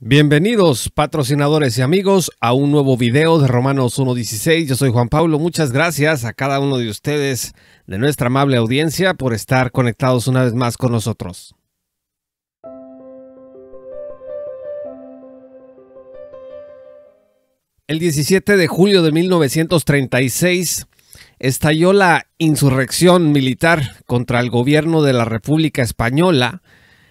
Bienvenidos patrocinadores y amigos a un nuevo video de Romanos 1.16. Yo soy Juan Pablo, muchas gracias a cada uno de ustedes de nuestra amable audiencia por estar conectados una vez más con nosotros. El 17 de julio de 1936 estalló la insurrección militar contra el gobierno de la República Española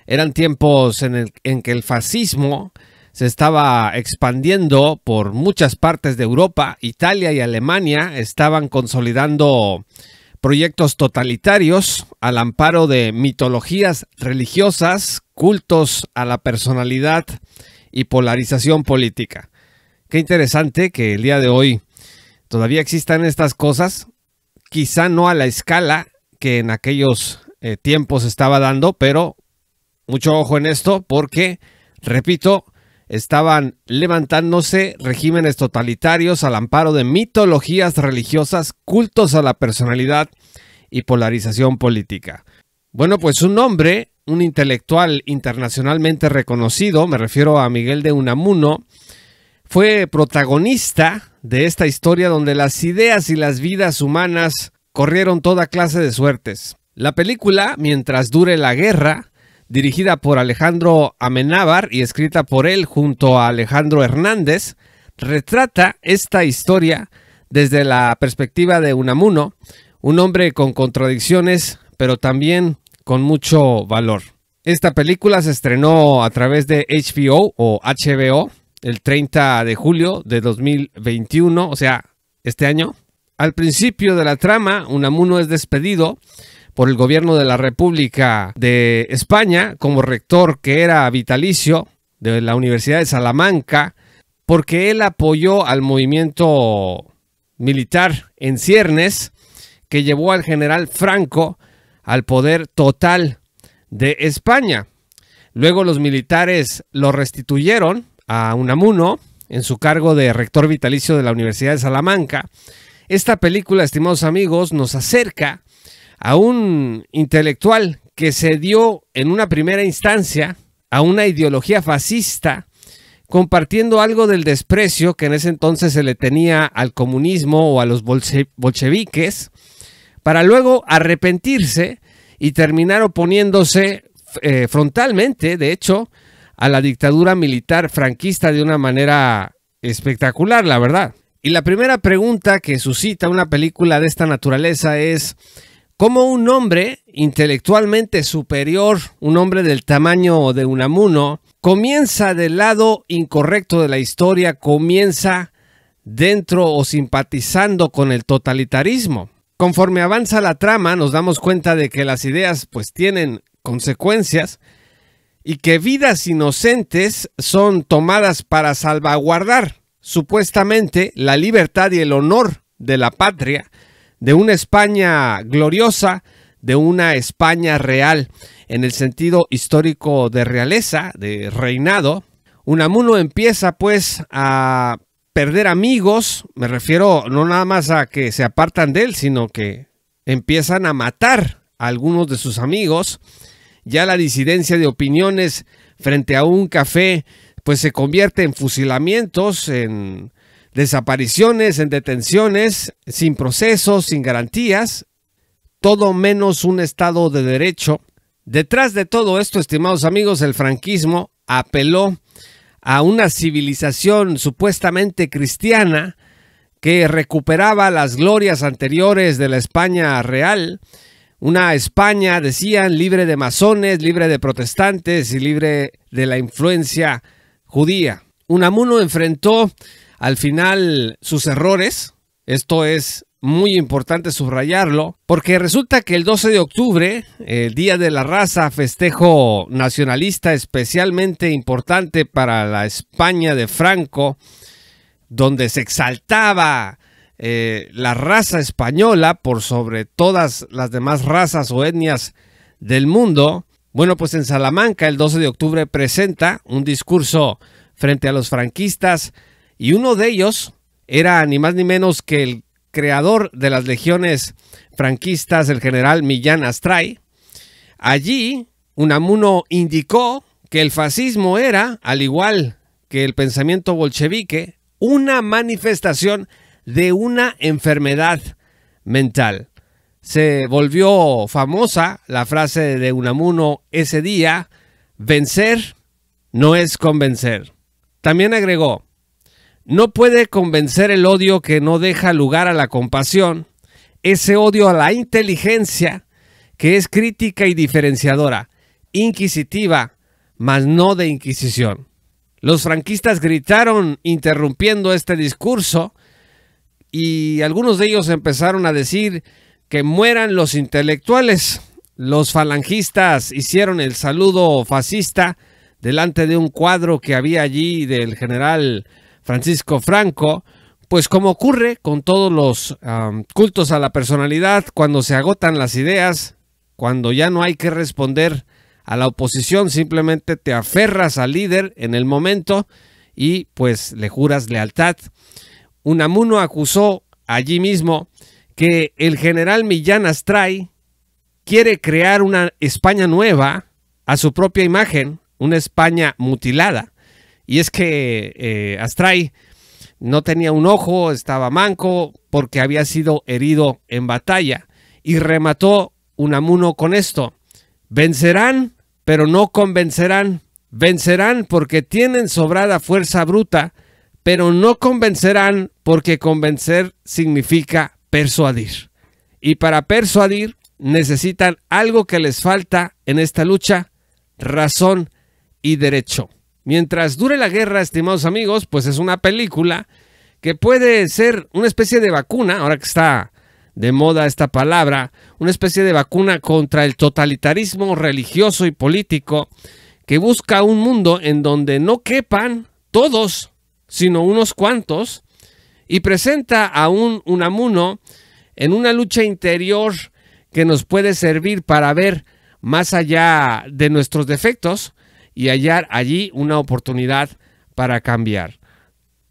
eran tiempos en, el, en que el fascismo se estaba expandiendo por muchas partes de Europa, Italia y Alemania estaban consolidando proyectos totalitarios al amparo de mitologías religiosas, cultos a la personalidad y polarización política. Qué interesante que el día de hoy todavía existan estas cosas, quizá no a la escala que en aquellos eh, tiempos estaba dando, pero mucho ojo en esto porque, repito, estaban levantándose regímenes totalitarios al amparo de mitologías religiosas, cultos a la personalidad y polarización política. Bueno, pues un hombre, un intelectual internacionalmente reconocido, me refiero a Miguel de Unamuno, fue protagonista de esta historia donde las ideas y las vidas humanas corrieron toda clase de suertes. La película, mientras dure la guerra, dirigida por Alejandro Amenábar y escrita por él junto a Alejandro Hernández, retrata esta historia desde la perspectiva de Unamuno, un hombre con contradicciones, pero también con mucho valor. Esta película se estrenó a través de HBO o HBO el 30 de julio de 2021, o sea, este año. Al principio de la trama, Unamuno es despedido por el gobierno de la República de España como rector que era vitalicio de la Universidad de Salamanca, porque él apoyó al movimiento militar en ciernes que llevó al general Franco al poder total de España. Luego los militares lo restituyeron a Unamuno en su cargo de rector vitalicio de la Universidad de Salamanca. Esta película, estimados amigos, nos acerca a un intelectual que se dio en una primera instancia a una ideología fascista, compartiendo algo del desprecio que en ese entonces se le tenía al comunismo o a los bolcheviques, para luego arrepentirse y terminar oponiéndose eh, frontalmente, de hecho, a la dictadura militar franquista de una manera espectacular, la verdad. Y la primera pregunta que suscita una película de esta naturaleza es, cómo un hombre intelectualmente superior, un hombre del tamaño de un Amuno, comienza del lado incorrecto de la historia, comienza dentro o simpatizando con el totalitarismo. Conforme avanza la trama, nos damos cuenta de que las ideas pues tienen consecuencias y que vidas inocentes son tomadas para salvaguardar supuestamente la libertad y el honor de la patria, de una España gloriosa, de una España real, en el sentido histórico de realeza, de reinado. Unamuno empieza pues a perder amigos, me refiero no nada más a que se apartan de él, sino que empiezan a matar a algunos de sus amigos. Ya la disidencia de opiniones frente a un café pues se convierte en fusilamientos, en Desapariciones en detenciones, sin procesos, sin garantías, todo menos un Estado de Derecho. Detrás de todo esto, estimados amigos, el franquismo apeló a una civilización supuestamente cristiana que recuperaba las glorias anteriores de la España real, una España, decían, libre de masones, libre de protestantes y libre de la influencia judía. Unamuno enfrentó al final, sus errores, esto es muy importante subrayarlo, porque resulta que el 12 de octubre, el Día de la Raza, festejo nacionalista especialmente importante para la España de Franco, donde se exaltaba eh, la raza española por sobre todas las demás razas o etnias del mundo, bueno, pues en Salamanca el 12 de octubre presenta un discurso frente a los franquistas y uno de ellos era ni más ni menos que el creador de las legiones franquistas, el general Millán Astray. Allí, Unamuno indicó que el fascismo era, al igual que el pensamiento bolchevique, una manifestación de una enfermedad mental. Se volvió famosa la frase de Unamuno ese día, vencer no es convencer. También agregó, no puede convencer el odio que no deja lugar a la compasión, ese odio a la inteligencia que es crítica y diferenciadora, inquisitiva, mas no de inquisición. Los franquistas gritaron interrumpiendo este discurso y algunos de ellos empezaron a decir que mueran los intelectuales. Los falangistas hicieron el saludo fascista delante de un cuadro que había allí del general Francisco Franco, pues como ocurre con todos los cultos a la personalidad, cuando se agotan las ideas, cuando ya no hay que responder a la oposición, simplemente te aferras al líder en el momento y pues le juras lealtad. Unamuno acusó allí mismo que el general Millán Astray quiere crear una España nueva a su propia imagen, una España mutilada. Y es que eh, Astray no tenía un ojo, estaba manco, porque había sido herido en batalla. Y remató Unamuno con esto. Vencerán, pero no convencerán. Vencerán porque tienen sobrada fuerza bruta, pero no convencerán porque convencer significa persuadir. Y para persuadir necesitan algo que les falta en esta lucha, razón y derecho. Mientras dure la guerra, estimados amigos, pues es una película que puede ser una especie de vacuna, ahora que está de moda esta palabra, una especie de vacuna contra el totalitarismo religioso y político que busca un mundo en donde no quepan todos, sino unos cuantos, y presenta a un unamuno en una lucha interior que nos puede servir para ver más allá de nuestros defectos, y hallar allí una oportunidad para cambiar.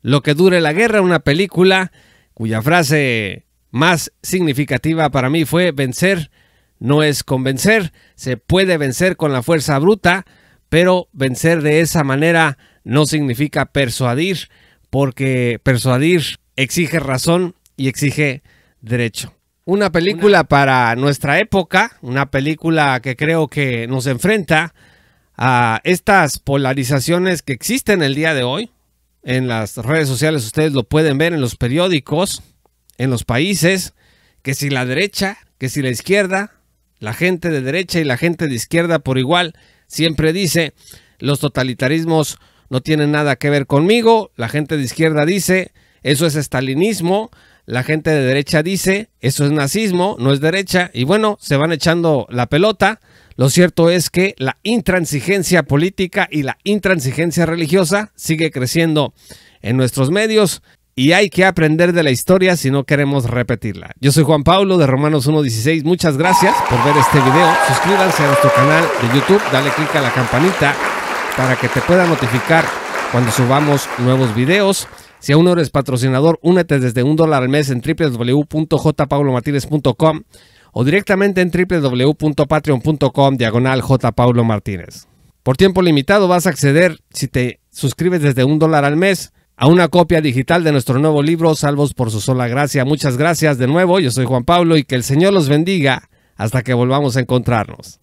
Lo que dure la guerra, una película cuya frase más significativa para mí fue vencer no es convencer, se puede vencer con la fuerza bruta, pero vencer de esa manera no significa persuadir, porque persuadir exige razón y exige derecho. Una película para nuestra época, una película que creo que nos enfrenta a estas polarizaciones que existen el día de hoy. En las redes sociales ustedes lo pueden ver en los periódicos, en los países, que si la derecha, que si la izquierda, la gente de derecha y la gente de izquierda por igual siempre dice, los totalitarismos no tienen nada que ver conmigo, la gente de izquierda dice, eso es estalinismo, la gente de derecha dice, eso es nazismo, no es derecha, y bueno, se van echando la pelota, lo cierto es que la intransigencia política y la intransigencia religiosa sigue creciendo en nuestros medios y hay que aprender de la historia si no queremos repetirla. Yo soy Juan Pablo de Romanos 1.16. Muchas gracias por ver este video. Suscríbanse a nuestro canal de YouTube, dale click a la campanita para que te pueda notificar cuando subamos nuevos videos. Si aún no eres patrocinador, únete desde un dólar al mes en www.jpaulomartinez.com o directamente en www.patreon.com diagonal martínez. Por tiempo limitado vas a acceder, si te suscribes desde un dólar al mes, a una copia digital de nuestro nuevo libro, Salvos por su sola gracia. Muchas gracias de nuevo, yo soy Juan Pablo y que el Señor los bendiga hasta que volvamos a encontrarnos.